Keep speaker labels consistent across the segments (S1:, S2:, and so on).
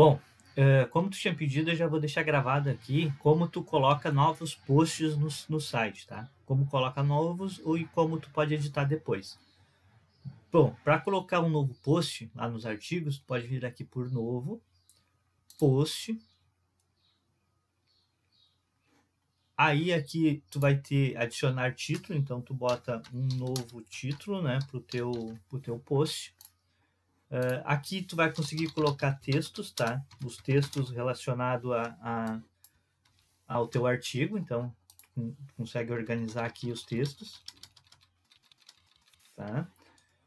S1: Bom, é, como tu tinha pedido, eu já vou deixar gravado aqui como tu coloca novos posts no, no site, tá? Como coloca novos e como tu pode editar depois. Bom, para colocar um novo post lá nos artigos, tu pode vir aqui por novo, post. Aí aqui tu vai ter adicionar título, então tu bota um novo título, né, pro teu pro teu post. Uh, aqui tu vai conseguir colocar textos, tá? Os textos relacionados a, a, ao teu artigo, então consegue organizar aqui os textos. Tá?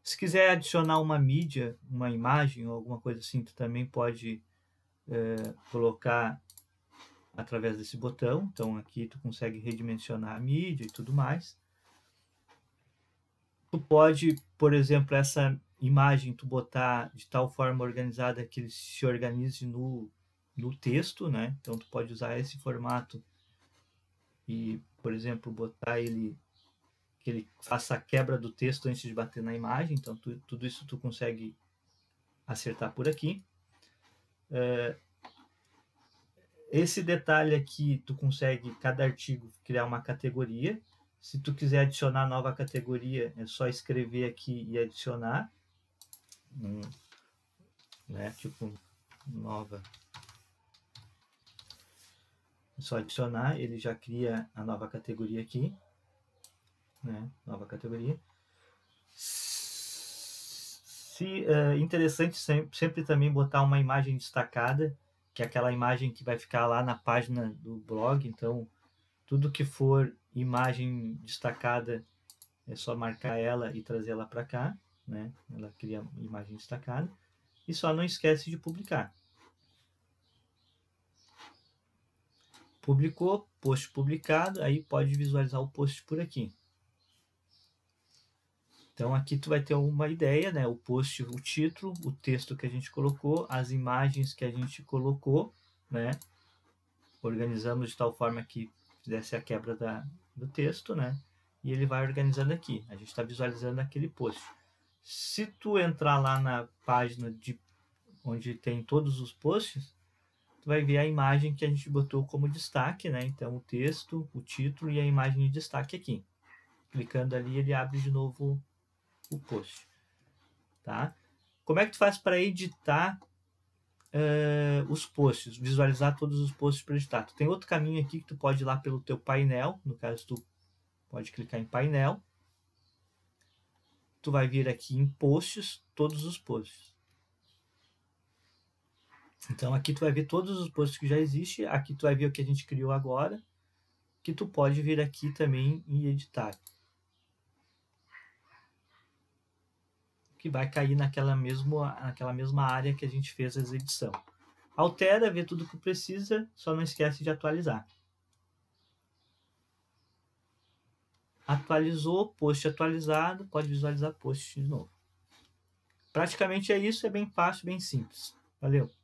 S1: Se quiser adicionar uma mídia, uma imagem ou alguma coisa assim, tu também pode uh, colocar através desse botão. Então aqui tu consegue redimensionar a mídia e tudo mais. Tu pode, por exemplo, essa imagem tu botar de tal forma organizada que ele se organize no, no texto, né? Então tu pode usar esse formato e, por exemplo, botar ele que ele faça a quebra do texto antes de bater na imagem. Então tu, tudo isso tu consegue acertar por aqui. É, esse detalhe aqui, tu consegue, cada artigo, criar uma categoria. Se tu quiser adicionar nova categoria, é só escrever aqui e adicionar né? Tipo, nova. É só adicionar, ele já cria a nova categoria aqui, né? Nova categoria. Se, é interessante sempre, sempre também botar uma imagem destacada, que é aquela imagem que vai ficar lá na página do blog. Então, tudo que for imagem destacada, é só marcar ela e trazer ela para cá né? Ela cria imagem destacada e só não esquece de publicar. Publicou, post publicado, aí pode visualizar o post por aqui. Então aqui tu vai ter uma ideia, né? O post, o título, o texto que a gente colocou, as imagens que a gente colocou, né? Organizamos de tal forma que fizesse a quebra da, do texto, né? E ele vai organizando aqui. A gente está visualizando aquele post se tu entrar lá na página de onde tem todos os posts, tu vai ver a imagem que a gente botou como destaque, né? Então o texto, o título e a imagem de destaque aqui. Clicando ali, ele abre de novo o post, tá? Como é que tu faz para editar uh, os posts, visualizar todos os posts para editar? Tu tem outro caminho aqui que tu pode ir lá pelo teu painel, no caso tu pode clicar em painel tu vai vir aqui em posts, todos os posts. Então aqui tu vai ver todos os posts que já existe, aqui tu vai ver o que a gente criou agora, que tu pode vir aqui também e editar. Que vai cair naquela, mesmo, naquela mesma área que a gente fez as edição. Altera, vê tudo que precisa, só não esquece de atualizar. atualizou, post atualizado, pode visualizar post de novo. Praticamente é isso, é bem fácil, bem simples. Valeu!